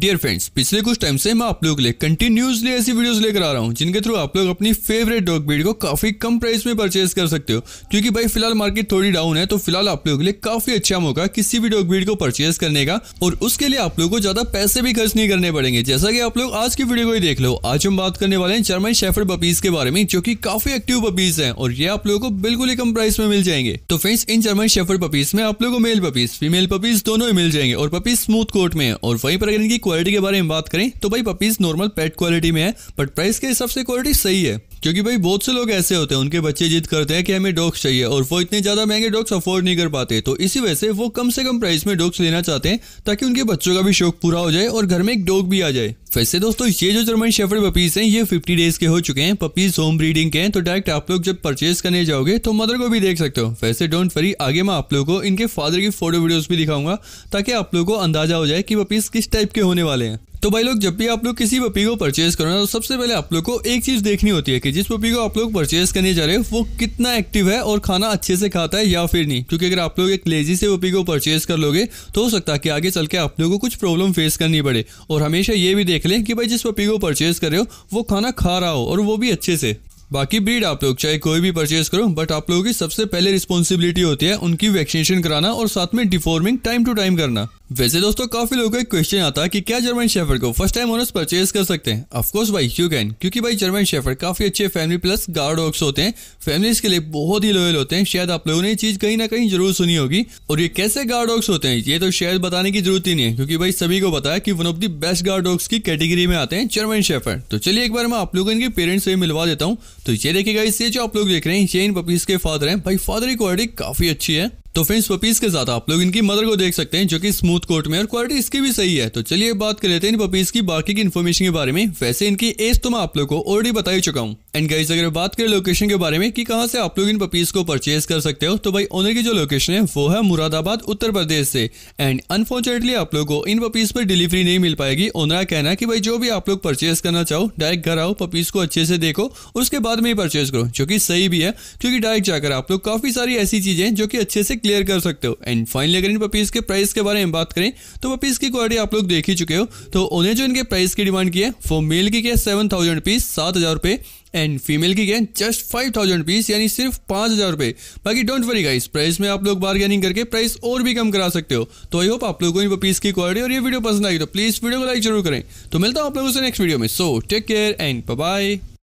dear friends पिछले कुछ time से मैं आप लोगों के लिए कंटिन्यूसली ऐसी वीडियोस लेकर आ रहा हूँ जिनके थ्रू आप लोग अपनी फेवरेट डॉग ब्रीड को काफी कम प्राइस में परचेज कर सकते हो क्योंकि भाई फिलहाल मार्केट थोड़ी डाउन है तो फिलहाल आप लोगों के लिए काफी अच्छा मौका किसी भी डॉग ब्रीड को परचेज करने का और उसके लिए आप लोग को ज्यादा पैसे भी खर्च नहीं करने पड़ेंगे जैसा की आप लोग आज की वीडियो को ही देख लो आज हम बात करने वाले हैं जर्मन शेफर्ड पपीज के बारे में जो की काफी एक्टिव पपीज है और ये आप लोगों को बिल्कुल ही कम प्राइस में मिल जाएंगे तो फ्रेंड्स इन जर्मन शेफर्ड पपीज में आप लोग को मेल पपीज फीमेल पपीज दोनों ही मिल जाएंगे और पपीज स्मूथ कोट में है और वहीं पर अगर इनकी क्वालिटी के बारे में बात करें तो भाई पपीज नॉर्मल पेट क्वालिटी में है बट प्राइस के हिसाब से क्वालिटी सही है क्योंकि भाई बहुत से लोग ऐसे होते हैं उनके बच्चे जिद करते हैं कि हमें डॉग्स चाहिए और वो इतने ज़्यादा महंगे डॉग्स अफोर्ड नहीं कर पाते तो इसी वजह से वो कम से कम प्राइस में डॉग्स लेना चाहते हैं ताकि उनके बच्चों का भी शौक पूरा हो जाए और घर में एक डॉग भी आ जाए वैसे दोस्तों ये जो जर्मन शेफर्ड पपीज हैं ये 50 डेज के हो चुके हैं पपीज होम ब्रीडिंग के हैं तो डायरेक्ट आप लोग जब परचेज करने जाओगे तो मदर को भी देख सकते हो वैसे डोंट फरी आगे मैं आप लोगों को इनके फादर की फोटो वीडियोस भी दिखाऊंगा ताकि आप लोगों को अंदाजा हो जाए कि पपीज किस टाइप के होने वाले हैं तो भाई लोग जब भी आप लोग किसी पपी को परचेज करो ना तो सबसे पहले आप लोग को एक चीज देखनी होती है कि जिस पपी को आप लोग परचेज करने जा रहे हो वो कितना एक्टिव है और खाना अच्छे से खाता है या फिर नहीं क्योंकि अगर आप लोग एक लेजी से पपी को परचेज कर लोगे तो हो सकता है कि आगे चल के आप लोग को कुछ प्रॉब्लम फेस करनी पड़े और हमेशा ये भी देख लें कि भाई जिस पपी को परचेज कर रहे हो वो खाना खा रहा हो और वो भी अच्छे से बाकी ब्रीड आप लोग चाहे कोई भी परचेज करो बट आप लोगों की सबसे पहले रिस्पॉन्सिबिलिटी होती है उनकी वैक्सीनेशन कराना और साथ में डिफॉर्मिंग टाइम टू टाइम करना वैसे दोस्तों काफी लोगों का क्वेश्चन आता है कि क्या जर्मन शेफर को फर्स्ट टाइम ओनर्स परचेज कर सकते हैं ऑफ कोर्स भाई यू कैन क्योंकि भाई जर्मन शेफर काफी अच्छे फैमिली प्लस गार्ड डॉग्स होते हैं फैमिलीज के लिए बहुत ही लॉयल होते हैं शायद आप लोगों ने ये चीज कहीं ना कहीं जरूर सुनी होगी और ये कैसे गार्ड डॉग्स होते हैं ये तो शायद बताने की जरूरत ही नहीं है क्योंकि भाई सभी को बताया कि one of the best guard dogs की कैटेगरी में आते हैं जर्मन शेफर तो चलिए एक बार मैं आप लोगों को इनके पेरेंट्स से मिलवा देता हूँ तो ये देखिएगा इससे जो आप लोग देख रहे हैं ये इन पपीज के फादर है भाई फादर की क्वालिटी काफी अच्छी है तो फ्रेंड्स पपीज के साथ आप लोग इनकी मदर को देख सकते हैं जो कि स्मूथ कोट में और क्वालिटी इसकी भी सही है तो चलिए बात कर लेते हैं इन पपीज की बाकी की इन्फॉर्मेशन के बारे में वैसे इनकी एज तो मैं आप लोग को ऑलरेडी बता ही चुका हूँ एंड गाइज अगर बात करें लोकेशन के बारे में कि कहां से आप लोग इन पपीज़ को परचेज कर सकते हो तो भाई ओनर की जो लोकेशन है वो है मुरादाबाद उत्तर प्रदेश से एंड अनफॉर्चुनेटली आप लोग को इन पपीज़ पर डिलीवरी नहीं मिल पाएगी ओनर का कहना है कि भाई जो भी आप लोग परचेज करना चाहो डायरेक्ट घर आओ पपीज़ को अच्छे से देखो उसके बाद में ही परचेज करो जो कि सही भी है क्योंकि डायरेक्ट जाकर आप लोग काफ़ी सारी ऐसी चीज़ें जो कि अच्छे से क्लियर कर सकते हो एंड फाइनली अगर इन पपीज़ के प्राइस के बारे में बात करें तो पपीज़ की क्वालिटी आप लोग देख ही चुके हो तो उन्हें जो इनके प्राइस की डिमांड की है वो मेल की सेवन थाउजेंड रुपीज़ सात हज़ार एंड एंड फीमेल की गेंद जस्ट फाइव थाउजेंड रुपीज़ यानी सिर्फ पांच हज़ार रुपए बाकी डोंट वरी गाइस प्राइस में आप लोग बार्गेनिंग करके प्राइस और भी कम करा सकते हो तो आई होप आप लोगों को पीस की क्वालिटी और ये वीडियो पसंद आई तो प्लीज़ वीडियो को लाइक जरूर करें तो मिलता हूं आप लोगों से नेक्स्ट वीडियो में so take care and bye